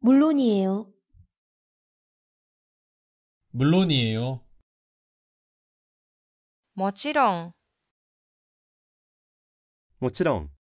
물론이에요. 물론이에요. 뭐ちろ뭐もち